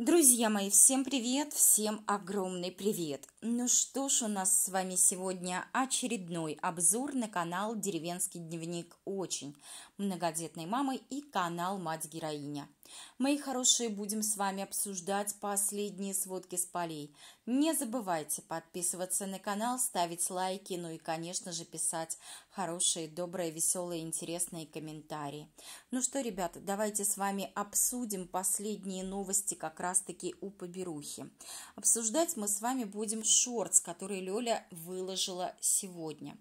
Друзья мои, всем привет, всем огромный привет! Ну что ж, у нас с вами сегодня очередной обзор на канал «Деревенский дневник очень» многодетной мамы и канал «Мать-героиня». Мои хорошие, будем с вами обсуждать последние сводки с полей. Не забывайте подписываться на канал, ставить лайки, ну и, конечно же, писать хорошие, добрые, веселые, интересные комментарии. Ну что, ребята, давайте с вами обсудим последние новости как раз-таки у поберухи. Обсуждать мы с вами будем шортс, который Лёля выложила сегодня.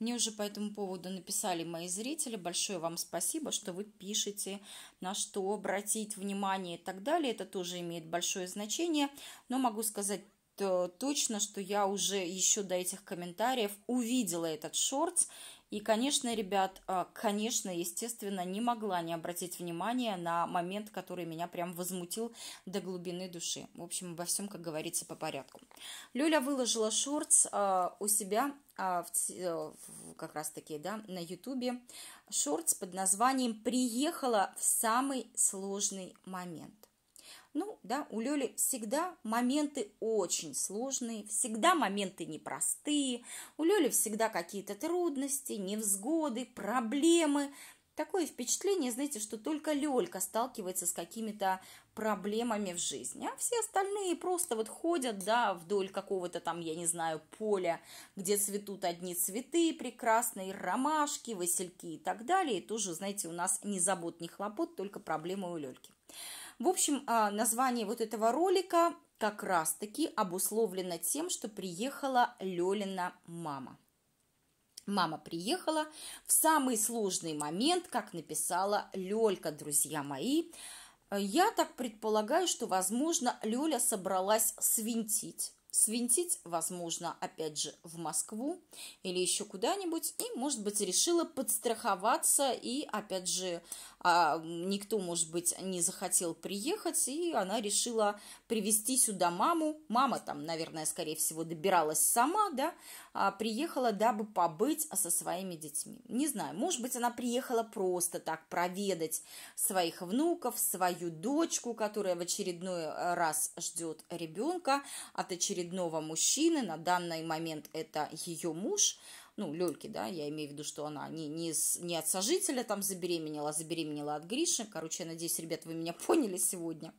Мне уже по этому поводу написали мои зрители. Большое вам спасибо, что вы пишете, на что обратить внимание и так далее. Это тоже имеет большое значение, но могу сказать э, точно, что я уже еще до этих комментариев увидела этот шортс и, конечно, ребят, а, конечно, естественно, не могла не обратить внимания на момент, который меня прям возмутил до глубины души. В общем, обо всем, как говорится, по порядку. Люля выложила шортс а, у себя а, э, как раз таки, да, на ютубе шортс под названием «Приехала в самый сложный момент». Ну, да, у Лёли всегда моменты очень сложные, всегда моменты непростые, у Лёли всегда какие-то трудности, невзгоды, проблемы. Такое впечатление, знаете, что только Лёлька сталкивается с какими-то проблемами в жизни, а все остальные просто вот ходят, да, вдоль какого-то там, я не знаю, поля, где цветут одни цветы прекрасные, ромашки, васильки и так далее, и тоже, знаете, у нас ни забот, ни хлопот, только проблемы у Лёльки. В общем, а, название вот этого ролика как раз-таки обусловлено тем, что приехала Лёлина мама. Мама приехала в самый сложный момент, как написала Лёлька, друзья мои. Я так предполагаю, что, возможно, Лёля собралась свинтить свинтить, возможно, опять же, в Москву или еще куда-нибудь, и, может быть, решила подстраховаться, и, опять же, а, никто, может быть, не захотел приехать, и она решила привезти сюда маму, мама там, наверное, скорее всего, добиралась сама, да, а приехала, дабы побыть со своими детьми. Не знаю, может быть, она приехала просто так проведать своих внуков, свою дочку, которая в очередной раз ждет ребенка от очередного очередного мужчины, на данный момент это ее муж, ну, Лёльки, да, я имею в виду, что она не, не, не от сожителя там забеременела, а забеременела от Гриши. Короче, я надеюсь, ребят, вы меня поняли сегодня.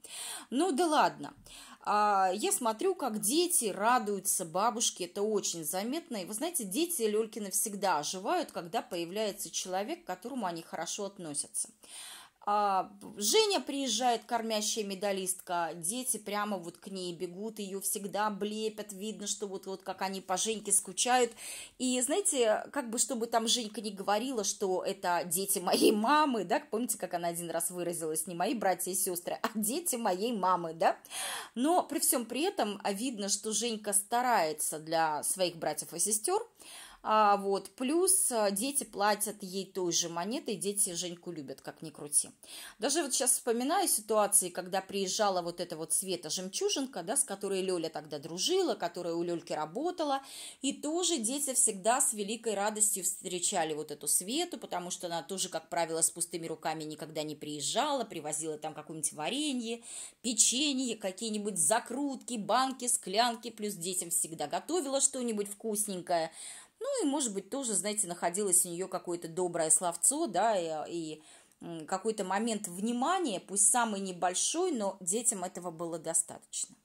Ну, да ладно. А, я смотрю, как дети радуются бабушке, это очень заметно. И вы знаете, дети Лёлькины всегда оживают, когда появляется человек, к которому они хорошо относятся. А Женя приезжает, кормящая медалистка, дети прямо вот к ней бегут, ее всегда блепят, видно, что вот, вот как они по Женьке скучают. И знаете, как бы чтобы там Женька не говорила, что это дети моей мамы, да, помните, как она один раз выразилась, не мои братья и сестры, а дети моей мамы, да. Но при всем при этом видно, что Женька старается для своих братьев и сестер, а, вот, плюс э, дети платят ей той же монетой, дети Женьку любят, как ни крути. Даже вот сейчас вспоминаю ситуации, когда приезжала вот эта вот Света Жемчужинка, да, с которой Лёля тогда дружила, которая у Лёльки работала, и тоже дети всегда с великой радостью встречали вот эту Свету, потому что она тоже, как правило, с пустыми руками никогда не приезжала, привозила там какое-нибудь варенье, печенье, какие-нибудь закрутки, банки, склянки, плюс детям всегда готовила что-нибудь вкусненькое, ну и, может быть, тоже, знаете, находилось у нее какое-то доброе словцо, да, и, и какой-то момент внимания, пусть самый небольшой, но детям этого было достаточно.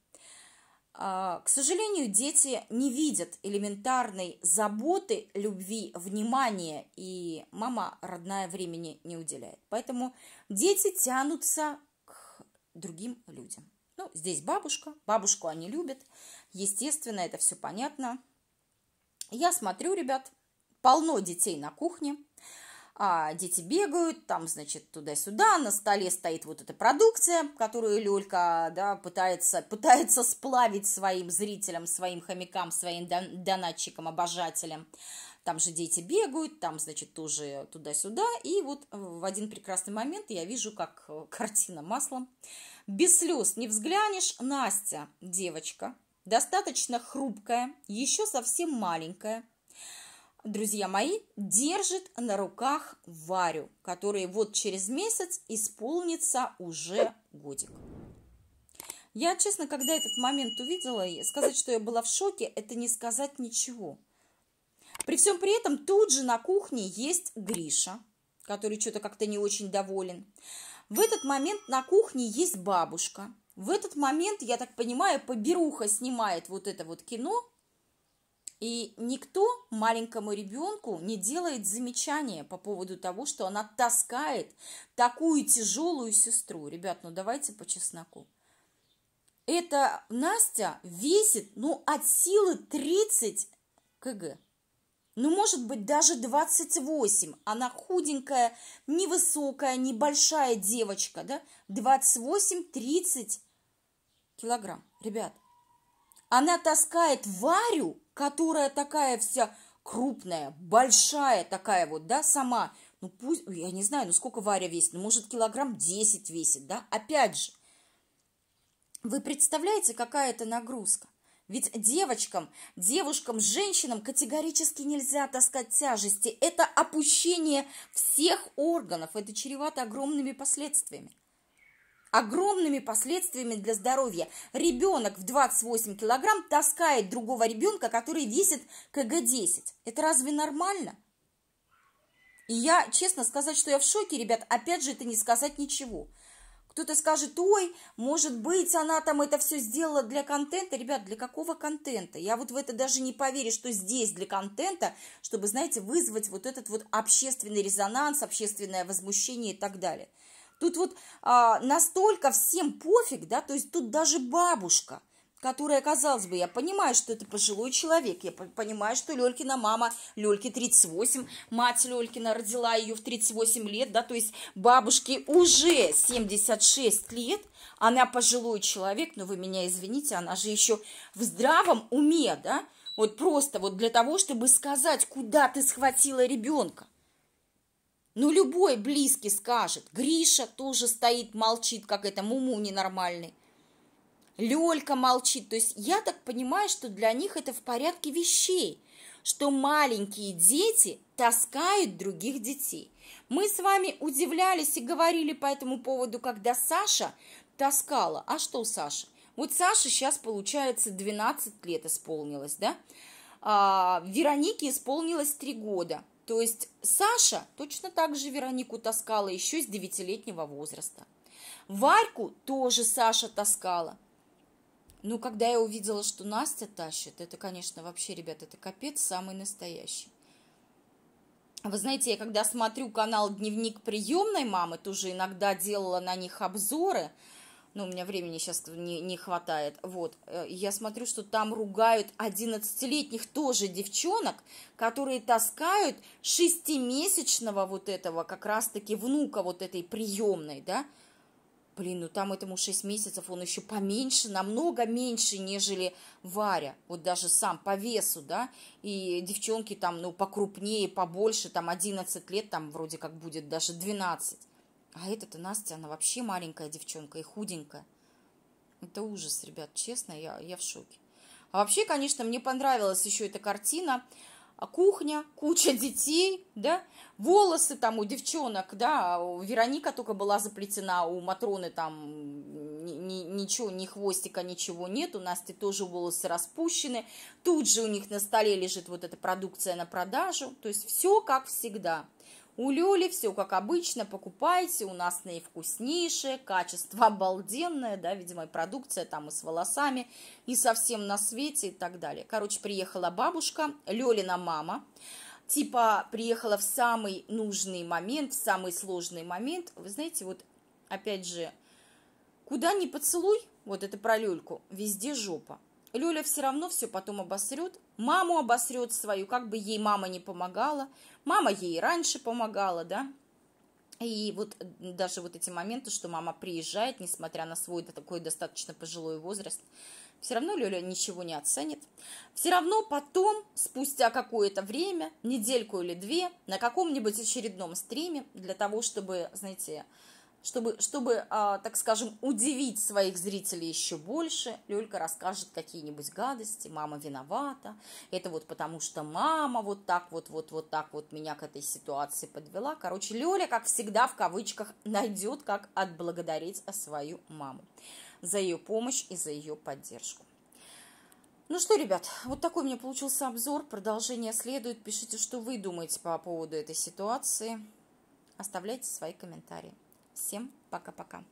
А, к сожалению, дети не видят элементарной заботы, любви, внимания, и мама родная времени не уделяет. Поэтому дети тянутся к другим людям. Ну, здесь бабушка, бабушку они любят, естественно, это все понятно – я смотрю, ребят, полно детей на кухне, а дети бегают, там, значит, туда-сюда, на столе стоит вот эта продукция, которую Лёлька, да, пытается, пытается сплавить своим зрителям, своим хомякам, своим донатчикам, обожателям. Там же дети бегают, там, значит, тоже туда-сюда. И вот в один прекрасный момент я вижу, как э, картина маслом. Без слез не взглянешь. Настя, девочка, достаточно хрупкая, еще совсем маленькая, друзья мои, держит на руках Варю, которой вот через месяц исполнится уже годик. Я, честно, когда этот момент увидела, сказать, что я была в шоке, это не сказать ничего. При всем при этом тут же на кухне есть Гриша, который что-то как-то не очень доволен. В этот момент на кухне есть бабушка – в этот момент, я так понимаю, поберуха снимает вот это вот кино, и никто маленькому ребенку не делает замечания по поводу того, что она таскает такую тяжелую сестру. Ребят, ну давайте по чесноку. Эта Настя весит, ну, от силы 30 кг. Ну, может быть, даже 28. Она худенькая, невысокая, небольшая девочка, да? 28-30 килограмм. Ребят, она таскает Варю, которая такая вся крупная, большая такая вот, да, сама. Ну, пусть, я не знаю, ну, сколько Варя весит, ну, может, килограмм 10 весит, да? Опять же, вы представляете, какая это нагрузка? Ведь девочкам, девушкам, женщинам категорически нельзя таскать тяжести. Это опущение всех органов, это чревато огромными последствиями огромными последствиями для здоровья. Ребенок в 28 килограмм таскает другого ребенка, который весит КГ-10. Это разве нормально? И я, честно сказать, что я в шоке, ребят, опять же, это не сказать ничего. Кто-то скажет, ой, может быть, она там это все сделала для контента. Ребят, для какого контента? Я вот в это даже не поверю, что здесь для контента, чтобы, знаете, вызвать вот этот вот общественный резонанс, общественное возмущение и так далее. Тут вот а, настолько всем пофиг, да, то есть тут даже бабушка, которая, казалось бы, я понимаю, что это пожилой человек, я понимаю, что Лёлькина мама, Лёльке 38, мать Лёлькина родила ее в 38 лет, да, то есть бабушке уже 76 лет, она пожилой человек, но вы меня извините, она же еще в здравом уме, да, вот просто вот для того, чтобы сказать, куда ты схватила ребенка. Ну, любой близкий скажет. Гриша тоже стоит, молчит, как это, муму ненормальный. Лёлька молчит. То есть я так понимаю, что для них это в порядке вещей, что маленькие дети таскают других детей. Мы с вами удивлялись и говорили по этому поводу, когда Саша таскала. А что у Саши? Вот Саше сейчас, получается, 12 лет исполнилось, да? А, Веронике исполнилось 3 года – то есть Саша точно так же Веронику таскала еще с девятилетнего возраста. Варьку тоже Саша таскала. Ну, когда я увидела, что Настя тащит, это, конечно, вообще, ребят, это капец самый настоящий. Вы знаете, я когда смотрю канал «Дневник приемной мамы», тоже иногда делала на них обзоры – ну у меня времени сейчас не, не хватает, вот, э, я смотрю, что там ругают 11-летних тоже девчонок, которые таскают шестимесячного вот этого как раз-таки внука вот этой приемной, да, блин, ну там этому 6 месяцев, он еще поменьше, намного меньше, нежели Варя, вот даже сам по весу, да, и девчонки там, ну, покрупнее, побольше, там 11 лет, там вроде как будет даже 12. А эта-то Настя, она вообще маленькая девчонка и худенькая. Это ужас, ребят, честно, я, я в шоке. А вообще, конечно, мне понравилась еще эта картина. Кухня, куча детей, да, волосы там у девчонок, да, у Вероника только была заплетена, а у Матроны там ни, ни, ничего, ни хвостика, ничего нет, у Насти тоже волосы распущены, тут же у них на столе лежит вот эта продукция на продажу, то есть все как всегда – у Люли все как обычно, покупайте, у нас наивкуснейшее, качество обалденное, да, видимо, и продукция там и с волосами, и совсем на свете и так далее. Короче, приехала бабушка, Лёлина мама, типа приехала в самый нужный момент, в самый сложный момент. Вы знаете, вот опять же, куда ни поцелуй, вот это про люльку, везде жопа. Люля все равно все потом обосрет, маму обосрет свою, как бы ей мама не помогала, мама ей раньше помогала, да, и вот э, даже вот эти моменты, что мама приезжает, несмотря на свой такой достаточно пожилой возраст, все равно Люля ничего не оценит. Все равно потом, спустя какое-то время, недельку или две, на каком-нибудь очередном стриме, для того, чтобы, знаете, чтобы, чтобы а, так скажем, удивить своих зрителей еще больше, Лёлька расскажет какие-нибудь гадости, мама виновата, это вот потому что мама вот так вот, вот, вот так вот меня к этой ситуации подвела. Короче, Лёля, как всегда, в кавычках, найдет, как отблагодарить свою маму за ее помощь и за ее поддержку. Ну что, ребят, вот такой у меня получился обзор. Продолжение следует. Пишите, что вы думаете по поводу этой ситуации. Оставляйте свои комментарии. Всем пока-пока.